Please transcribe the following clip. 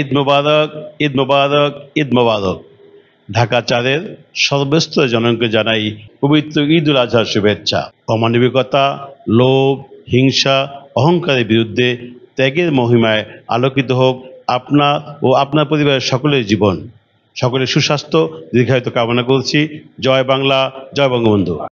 ঈদ মোবারক ঈদ মোবারক ঈদ মোবারক ঢাকা চারের সর্বস্ত জনকে জানাই পবিত্র ঈদ উল আজহার শুভেচ্ছা অমানবিকতা লোভ হিংসা অহংকারের বিরুদ্ধে ত্যাগের মহিমায় আলোকিত হোক আপনার ও আপনার পরিবারের সকলের জীবন সকলের সুস্বাস্থ্য দীর্ঘায়িত কামনা করছি জয় বাংলা জয় বঙ্গবন্ধু